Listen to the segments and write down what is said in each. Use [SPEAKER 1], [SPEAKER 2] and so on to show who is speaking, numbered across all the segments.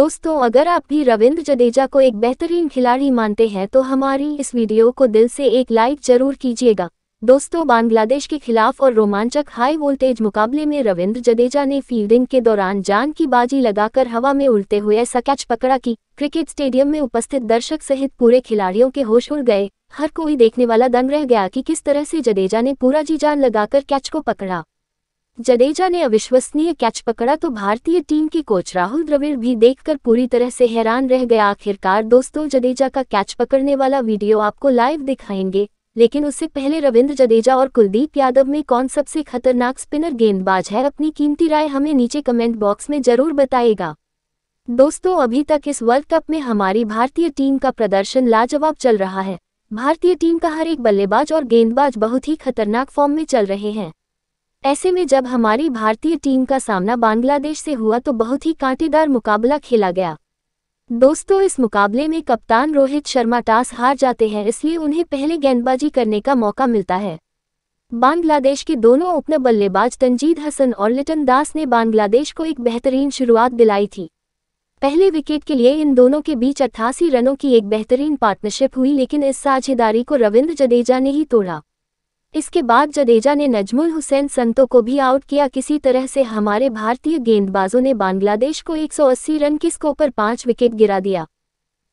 [SPEAKER 1] दोस्तों अगर आप भी रविंद्र जडेजा को एक बेहतरीन खिलाड़ी मानते हैं तो हमारी इस वीडियो को दिल से एक लाइक जरूर कीजिएगा दोस्तों बांग्लादेश के खिलाफ और रोमांचक हाई वोल्टेज मुकाबले में रविंद्र जडेजा ने फील्डिंग के दौरान जान की बाजी लगाकर हवा में उड़ते हुए ऐसा कैच पकड़ा की क्रिकेट स्टेडियम में उपस्थित दर्शक सहित पूरे खिलाड़ियों के होश उड़ गए हर कोई देखने वाला दंग रह गया कि किस तरह से जडेजा ने पूरा जी जान लगाकर कैच को पकड़ा जडेजा ने अविश्वसनीय कैच पकड़ा तो भारतीय टीम के कोच राहुल द्रविड़ भी देखकर पूरी तरह से हैरान रह गया आखिरकार दोस्तों जडेजा का कैच पकड़ने वाला वीडियो आपको लाइव दिखाएंगे लेकिन उससे पहले रविंद्र जडेजा और कुलदीप यादव में कौन सबसे खतरनाक स्पिनर गेंदबाज है अपनी कीमती राय हमें नीचे कमेंट बॉक्स में जरूर बताएगा दोस्तों अभी तक इस वर्ल्ड कप में हमारी भारतीय टीम का प्रदर्शन लाजवाब चल रहा है भारतीय टीम का हर एक बल्लेबाज और गेंदबाज बहुत ही खतरनाक फॉर्म में चल रहे हैं ऐसे में जब हमारी भारतीय टीम का सामना बांग्लादेश से हुआ तो बहुत ही कांटेदार मुकाबला खेला गया दोस्तों इस मुकाबले में कप्तान रोहित शर्मा टास हार जाते हैं इसलिए उन्हें पहले गेंदबाजी करने का मौका मिलता है बांग्लादेश के दोनों ओपनर बल्लेबाज तंजीद हसन और लिटन दास ने बांग्लादेश को एक बेहतरीन शुरुआत दिलाई थी पहले विकेट के लिए इन दोनों के बीच अट्ठासी रनों की एक बेहतरीन पार्टनरशिप हुई लेकिन इस साझेदारी को रविंद्र जडेजा ने ही तोड़ा इसके बाद जडेजा ने नजमुल हुसैन संतो को भी आउट किया किसी तरह से हमारे भारतीय गेंदबाजों ने बांग्लादेश को 180 रन की स्कोर पर पांच विकेट गिरा दिया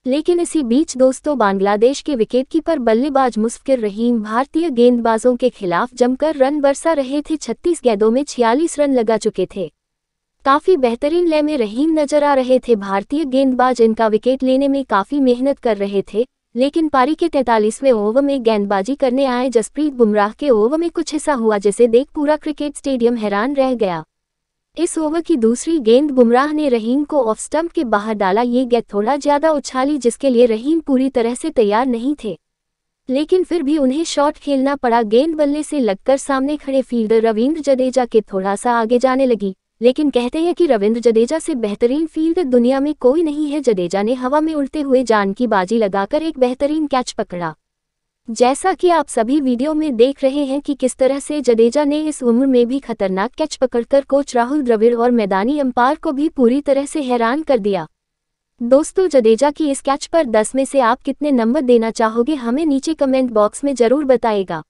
[SPEAKER 1] लेकिन इसी बीच दोस्तों बांग्लादेश के विकेटकीपर बल्लेबाज मुस्फिर रहीम भारतीय गेंदबाजों के खिलाफ जमकर रन बरसा रहे थे छत्तीस गेंदों में छियालीस रन लगा चुके थे काफ़ी बेहतरीन लय में रहीम नजर आ रहे थे भारतीय गेंदबाज इनका विकेट लेने में काफ़ी मेहनत कर रहे थे लेकिन पारी के तैतालीसवें ओवर में गेंदबाजी करने आए जसप्रीत बुमराह के ओवर में कुछ हिस्सा हुआ जिसे देख पूरा क्रिकेट स्टेडियम हैरान रह गया इस ओवर की दूसरी गेंद बुमराह ने रहीम को ऑफ स्टंप के बाहर डाला ये गेंद थोड़ा ज्यादा उछाली जिसके लिए रहीम पूरी तरह से तैयार नहीं थे लेकिन फिर भी उन्हें शॉट खेलना पड़ा गेंद बल्ले से लगकर सामने खड़े फील्डर रविंद्र जडेजा के थोड़ा सा आगे जाने लगी लेकिन कहते हैं कि रविंद्र जडेजा से बेहतरीन फील्ड दुनिया में कोई नहीं है जडेजा ने हवा में उड़ते हुए जान की बाजी लगाकर एक बेहतरीन कैच पकड़ा जैसा कि आप सभी वीडियो में देख रहे हैं कि किस तरह से जडेजा ने इस उम्र में भी खतरनाक कैच पकड़कर कोच राहुल द्रविड़ और मैदानी अंपायर को भी पूरी तरह से हैरान कर दिया दोस्तों जडेजा की इस कैच पर 10 में से आप कितने नंबर देना चाहोगे हमें नीचे कमेंट बॉक्स में ज़रूर बताएगा